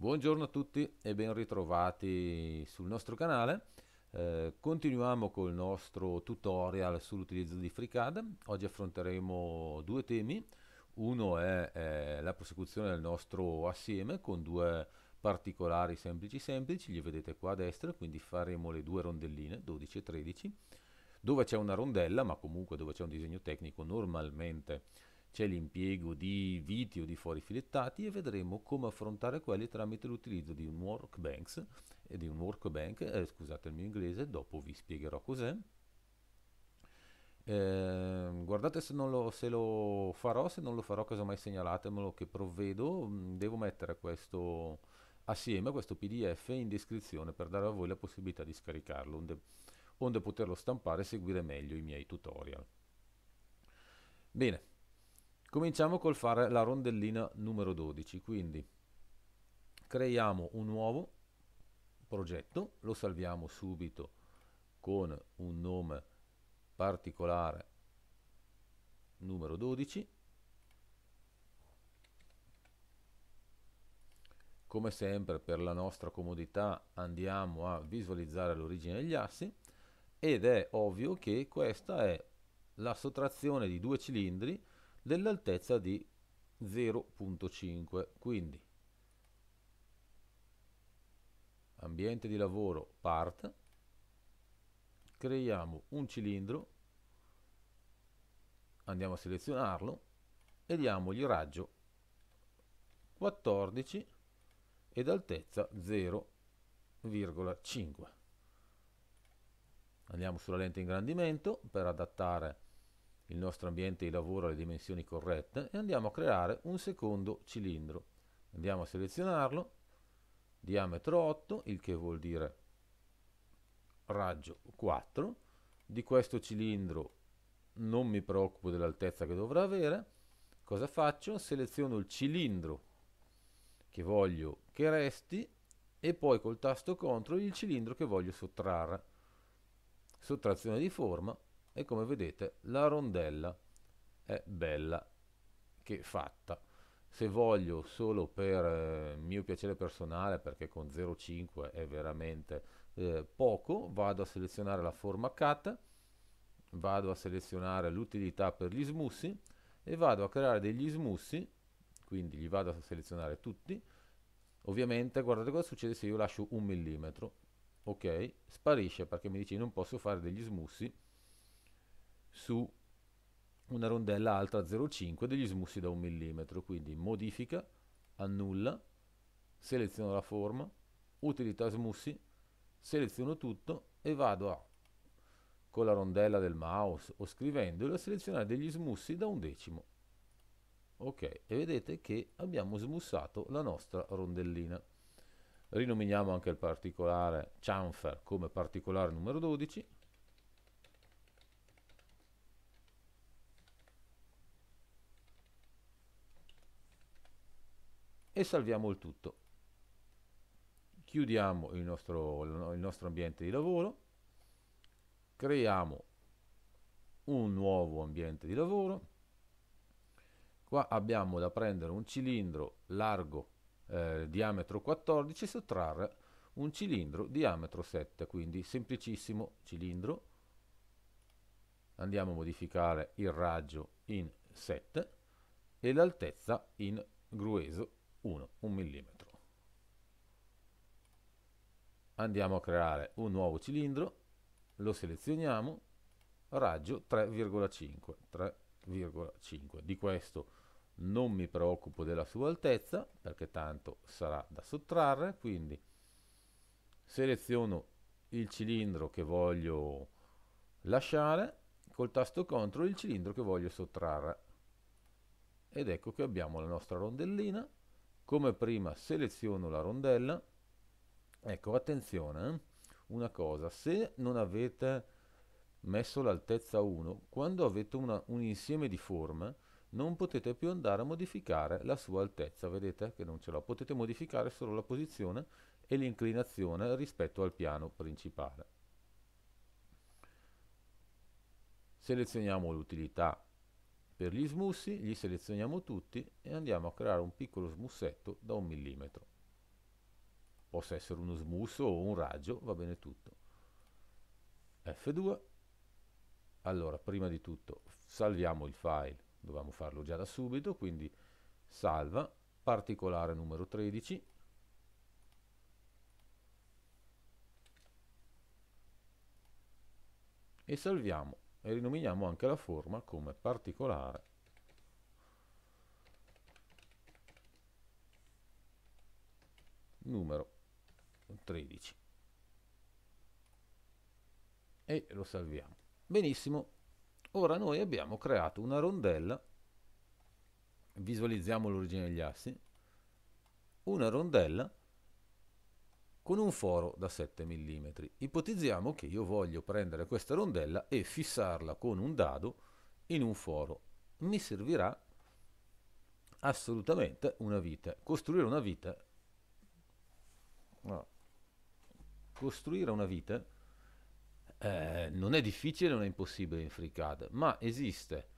Buongiorno a tutti e ben ritrovati sul nostro canale. Eh, continuiamo col nostro tutorial sull'utilizzo di FreeCAD. Oggi affronteremo due temi. Uno è eh, la prosecuzione del nostro assieme con due particolari semplici semplici, li vedete qua a destra, quindi faremo le due rondelline, 12 e 13, dove c'è una rondella, ma comunque dove c'è un disegno tecnico normalmente c'è l'impiego di viti o di fori filettati e vedremo come affrontare quelli tramite l'utilizzo di un workbench, di un workbench eh, scusate il mio inglese, dopo vi spiegherò cos'è. Eh, guardate se, lo, se lo farò, se non lo farò casomai segnalatemelo che provvedo, mm, devo mettere questo assieme a questo pdf in descrizione per dare a voi la possibilità di scaricarlo onde, onde poterlo stampare e seguire meglio i miei tutorial. Bene, Cominciamo col fare la rondellina numero 12, quindi creiamo un nuovo progetto, lo salviamo subito con un nome particolare numero 12 come sempre per la nostra comodità andiamo a visualizzare l'origine degli assi ed è ovvio che questa è la sottrazione di due cilindri dell'altezza di 0.5. Quindi ambiente di lavoro part, creiamo un cilindro, andiamo a selezionarlo e diamogli raggio 14 ed altezza 0,5. Andiamo sulla lente ingrandimento per adattare il nostro ambiente di lavoro alle dimensioni corrette e andiamo a creare un secondo cilindro. Andiamo a selezionarlo, diametro 8, il che vuol dire raggio 4. Di questo cilindro non mi preoccupo dell'altezza che dovrà avere. Cosa faccio? Seleziono il cilindro che voglio che resti e poi col tasto CTRL il cilindro che voglio sottrarre. Sottrazione di forma, e come vedete la rondella è bella che fatta se voglio solo per eh, mio piacere personale perché con 0,5 è veramente eh, poco vado a selezionare la forma cut vado a selezionare l'utilità per gli smussi e vado a creare degli smussi quindi li vado a selezionare tutti ovviamente guardate cosa succede se io lascio un millimetro ok sparisce perché mi dice non posso fare degli smussi su una rondella alta 0,5 degli smussi da un millimetro, quindi modifica, annulla, seleziono la forma, utilità smussi, seleziono tutto e vado a, con la rondella del mouse o scrivendolo, a selezionare degli smussi da un decimo. Ok, e vedete che abbiamo smussato la nostra rondellina. Rinominiamo anche il particolare chamfer come particolare numero 12, e salviamo il tutto. Chiudiamo il nostro, il nostro ambiente di lavoro, creiamo un nuovo ambiente di lavoro, qua abbiamo da prendere un cilindro largo eh, diametro 14 e sottrarre un cilindro diametro 7 quindi semplicissimo cilindro andiamo a modificare il raggio in 7 e l'altezza in grueso 1, 1 mm. Andiamo a creare un nuovo cilindro, lo selezioniamo, raggio 3,5, 3,5. Di questo non mi preoccupo della sua altezza, perché tanto sarà da sottrarre, quindi seleziono il cilindro che voglio lasciare, col tasto CTRL il cilindro che voglio sottrarre. Ed ecco che abbiamo la nostra rondellina come prima seleziono la rondella, ecco attenzione, eh? una cosa, se non avete messo l'altezza 1, quando avete una, un insieme di forme, non potete più andare a modificare la sua altezza, vedete che non ce l'ho, potete modificare solo la posizione e l'inclinazione rispetto al piano principale. Selezioniamo l'utilità per gli smussi li selezioniamo tutti e andiamo a creare un piccolo smussetto da un millimetro. Possa essere uno smusso o un raggio, va bene tutto. F2. Allora, prima di tutto salviamo il file, dovevamo farlo già da subito, quindi salva, particolare numero 13, e salviamo e rinominiamo anche la forma come particolare numero 13 e lo salviamo benissimo ora noi abbiamo creato una rondella visualizziamo l'origine degli assi una rondella con un foro da 7 mm. Ipotizziamo che io voglio prendere questa rondella e fissarla con un dado in un foro. Mi servirà assolutamente una vite. Costruire una vite... No. Costruire una vite eh, non è difficile, non è impossibile in FreeCAD, ma esiste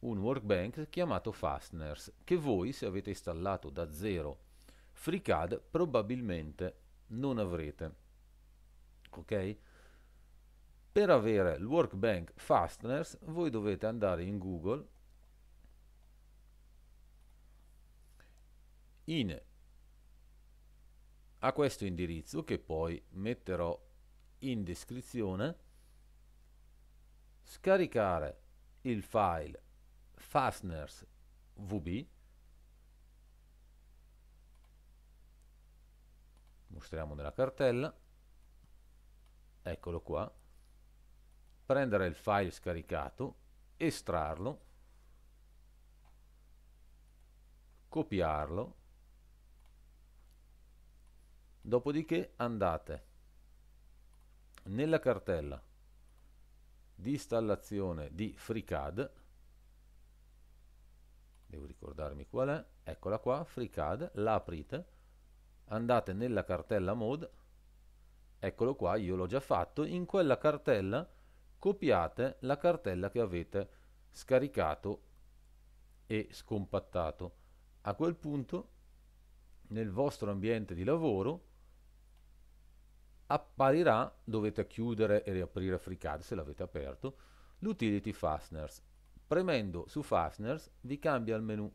un workbench chiamato Fasteners che voi se avete installato da zero FreeCAD probabilmente non avrete. Ok? Per avere il Workbank Fasteners voi dovete andare in Google in a questo indirizzo che poi metterò in descrizione scaricare il file fasteners vb mostriamo nella cartella eccolo qua prendere il file scaricato estrarlo copiarlo dopodiché andate nella cartella di installazione di FreeCAD devo ricordarmi qual è eccola qua FreeCAD la aprite andate nella cartella mode, eccolo qua, io l'ho già fatto, in quella cartella copiate la cartella che avete scaricato e scompattato. A quel punto nel vostro ambiente di lavoro apparirà, dovete chiudere e riaprire FreeCAD se l'avete aperto, l'utility Fasteners. Premendo su Fasteners vi cambia il menu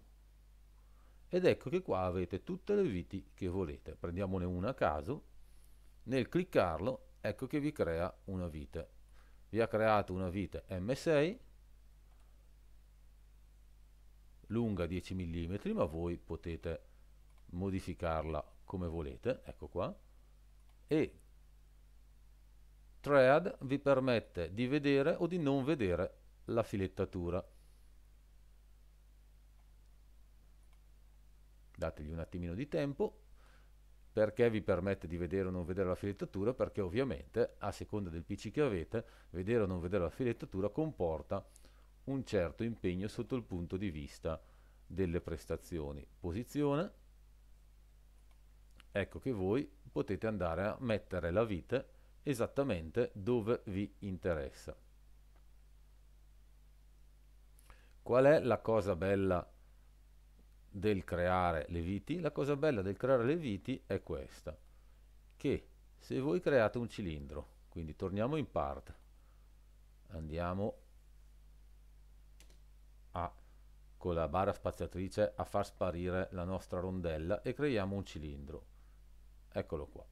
ed ecco che qua avete tutte le viti che volete. Prendiamone una a caso, nel cliccarlo ecco che vi crea una vite. Vi ha creato una vite M6, lunga 10 mm, ma voi potete modificarla come volete, ecco qua, e Thread vi permette di vedere o di non vedere la filettatura. dategli un attimino di tempo perché vi permette di vedere o non vedere la filettatura, perché ovviamente a seconda del PC che avete, vedere o non vedere la filettatura comporta un certo impegno sotto il punto di vista delle prestazioni. Posizione, ecco che voi potete andare a mettere la vite esattamente dove vi interessa. Qual è la cosa bella del creare le viti, la cosa bella del creare le viti è questa, che se voi create un cilindro, quindi torniamo in part, andiamo a, con la barra spaziatrice a far sparire la nostra rondella e creiamo un cilindro, eccolo qua,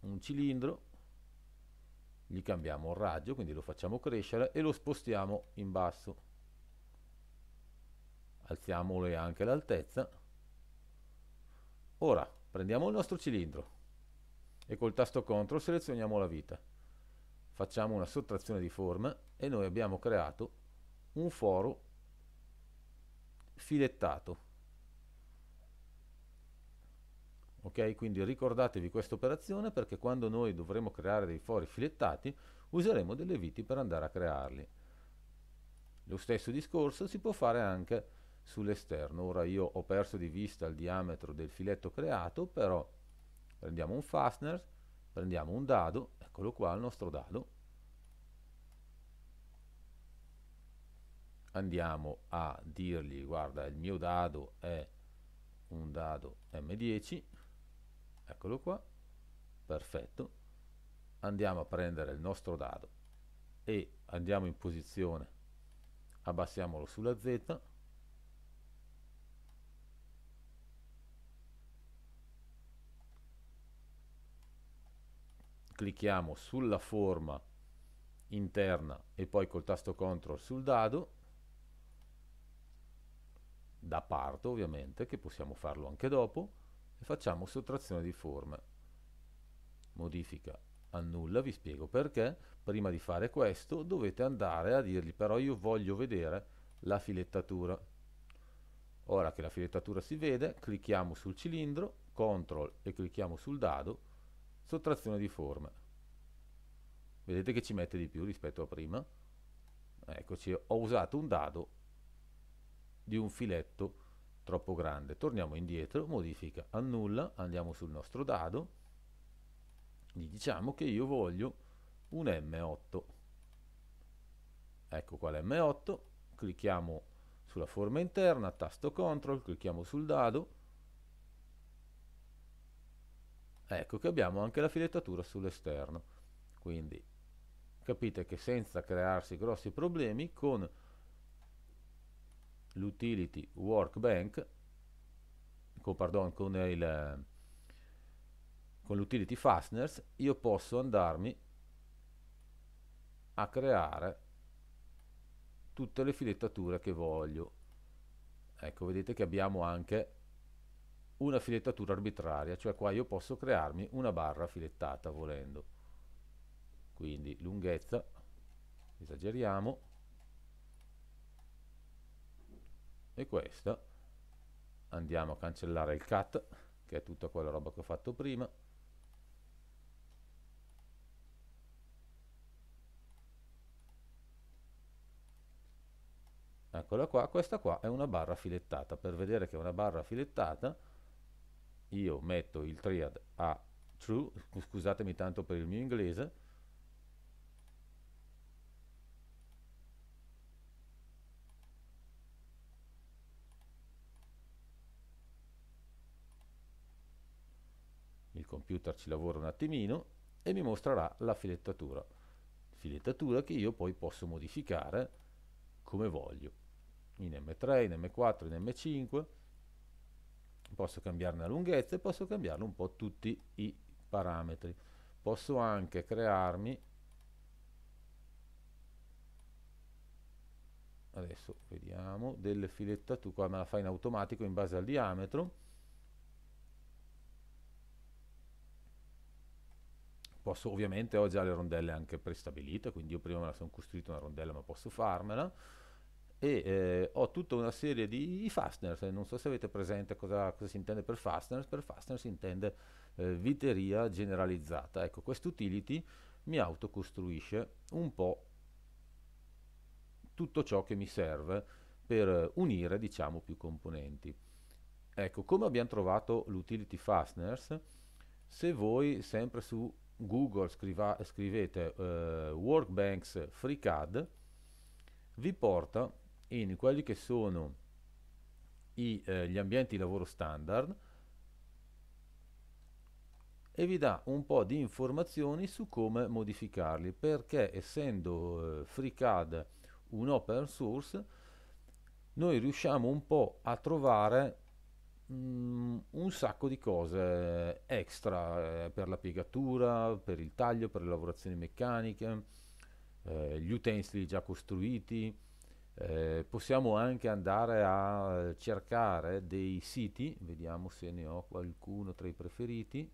un cilindro, gli cambiamo il raggio, quindi lo facciamo crescere e lo spostiamo in basso, alziamole anche l'altezza. Ora prendiamo il nostro cilindro e col tasto CTRL selezioniamo la vita. Facciamo una sottrazione di forma e noi abbiamo creato un foro filettato. Ok, quindi ricordatevi questa operazione perché quando noi dovremo creare dei fori filettati useremo delle viti per andare a crearli. Lo stesso discorso si può fare anche sull'esterno. Ora io ho perso di vista il diametro del filetto creato, però prendiamo un fastener, prendiamo un dado, eccolo qua il nostro dado, andiamo a dirgli guarda il mio dado è un dado M10, eccolo qua, perfetto, andiamo a prendere il nostro dado e andiamo in posizione, abbassiamolo sulla Z, clicchiamo sulla forma interna e poi col tasto CTRL sul dado da parto ovviamente che possiamo farlo anche dopo e facciamo sottrazione di forme modifica annulla vi spiego perché prima di fare questo dovete andare a dirgli però io voglio vedere la filettatura ora che la filettatura si vede clicchiamo sul cilindro CTRL e clicchiamo sul dado sottrazione di forma. Vedete che ci mette di più rispetto a prima? Eccoci, ho usato un dado di un filetto troppo grande. Torniamo indietro, modifica, annulla, andiamo sul nostro dado, gli diciamo che io voglio un M8. Ecco qua l'M8, clicchiamo sulla forma interna, tasto CTRL, clicchiamo sul dado, ecco che abbiamo anche la filettatura sull'esterno quindi capite che senza crearsi grossi problemi con l'utility workbank con, pardon, con il con l'utility fasteners io posso andarmi a creare tutte le filettature che voglio ecco vedete che abbiamo anche una filettatura arbitraria, cioè qua io posso crearmi una barra filettata volendo. Quindi lunghezza, esageriamo, e questa, andiamo a cancellare il cut, che è tutta quella roba che ho fatto prima, eccola qua, questa qua è una barra filettata, per vedere che è una barra filettata io metto il triad a true, scusatemi tanto per il mio inglese, il computer ci lavora un attimino e mi mostrerà la filettatura, filettatura che io poi posso modificare come voglio, in M3, in M4, in M5, posso cambiarne la lunghezza e posso cambiarne un po' tutti i parametri. Posso anche crearmi, adesso vediamo, delle filettature, qua me la fai in automatico in base al diametro, posso ovviamente ho già le rondelle anche prestabilite quindi io prima me la sono costruita una rondella ma posso farmela e eh, ho tutta una serie di fasteners, eh, non so se avete presente cosa, cosa si intende per fasteners, per fasteners si intende eh, viteria generalizzata, ecco utility mi autocostruisce un po' tutto ciò che mi serve per unire diciamo più componenti. Ecco, come abbiamo trovato l'utility fasteners? Se voi sempre su Google scriva, scrivete eh, Workbanks FreeCAD, vi porta in quelli che sono i, eh, gli ambienti di lavoro standard e vi dà un po' di informazioni su come modificarli perché essendo eh, FreeCAD un open source noi riusciamo un po' a trovare mh, mm, un sacco di cose extra eh, per la piegatura, per il taglio, per le lavorazioni meccaniche, eh, gli utensili già costruiti, eh, possiamo anche andare a cercare dei siti, vediamo se ne ho qualcuno tra i preferiti.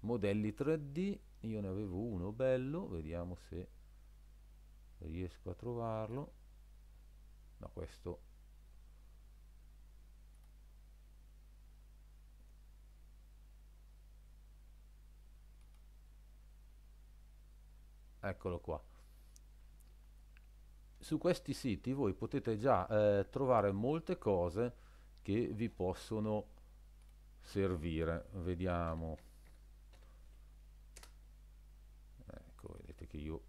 Modelli 3D, io ne avevo uno bello, vediamo se riesco a trovarlo. No, questo eccolo qua su questi siti voi potete già eh, trovare molte cose che vi possono servire vediamo ecco vedete che io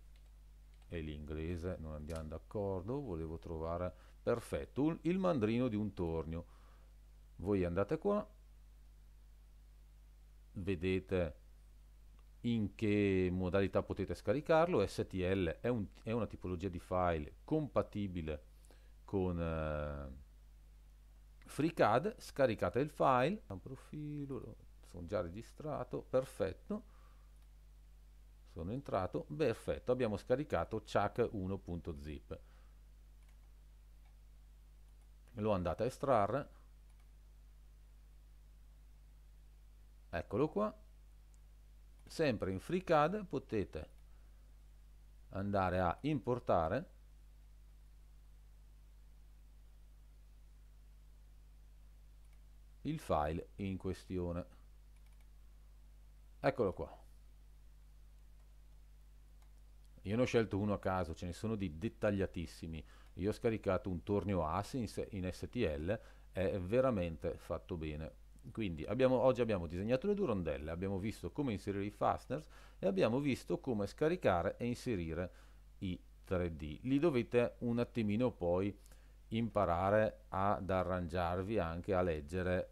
e l'inglese non andiamo d'accordo volevo trovare perfetto il mandrino di un tornio voi andate qua vedete in che modalità potete scaricarlo. STL è, un, è una tipologia di file compatibile con eh, FreeCAD, scaricate il file, un profilo, sono già registrato, perfetto, sono entrato, perfetto, abbiamo scaricato chuck1.zip. Lo andate a estrarre, eccolo qua, sempre in FreeCAD potete andare a importare il file in questione eccolo qua io ne ho scelto uno a caso ce ne sono di dettagliatissimi io ho scaricato un tornio ASINS in STL è veramente fatto bene quindi abbiamo, oggi abbiamo disegnato le due rondelle, abbiamo visto come inserire i fasteners e abbiamo visto come scaricare e inserire i 3D. Li dovete un attimino poi imparare ad arrangiarvi anche a leggere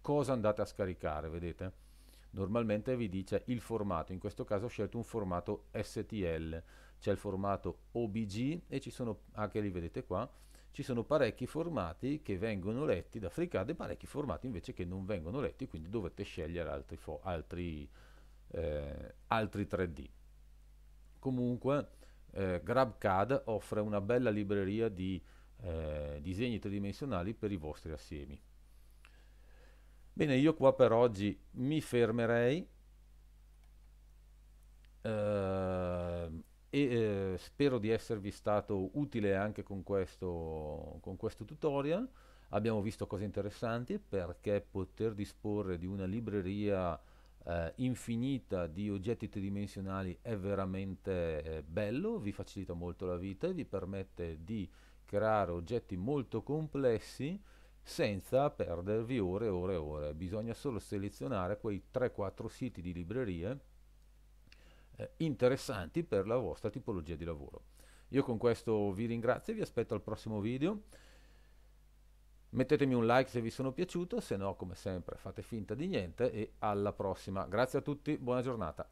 cosa andate a scaricare, vedete? Normalmente vi dice il formato, in questo caso ho scelto un formato STL, c'è il formato OBG e ci sono anche li vedete qua ci sono parecchi formati che vengono letti da FreeCAD e parecchi formati invece che non vengono letti, quindi dovete scegliere altri, altri, eh, altri 3D. Comunque eh, GrabCAD offre una bella libreria di eh, disegni tridimensionali per i vostri assiemi. Bene, io qua per oggi mi fermerei. Uh, e eh, spero di esservi stato utile anche con questo, con questo tutorial. Abbiamo visto cose interessanti perché poter disporre di una libreria eh, infinita di oggetti tridimensionali è veramente eh, bello, vi facilita molto la vita e vi permette di creare oggetti molto complessi senza perdervi ore e ore e ore. Bisogna solo selezionare quei 3-4 siti di librerie eh, interessanti per la vostra tipologia di lavoro. Io con questo vi ringrazio e vi aspetto al prossimo video. Mettetemi un like se vi sono piaciuto, se no come sempre fate finta di niente e alla prossima. Grazie a tutti, buona giornata.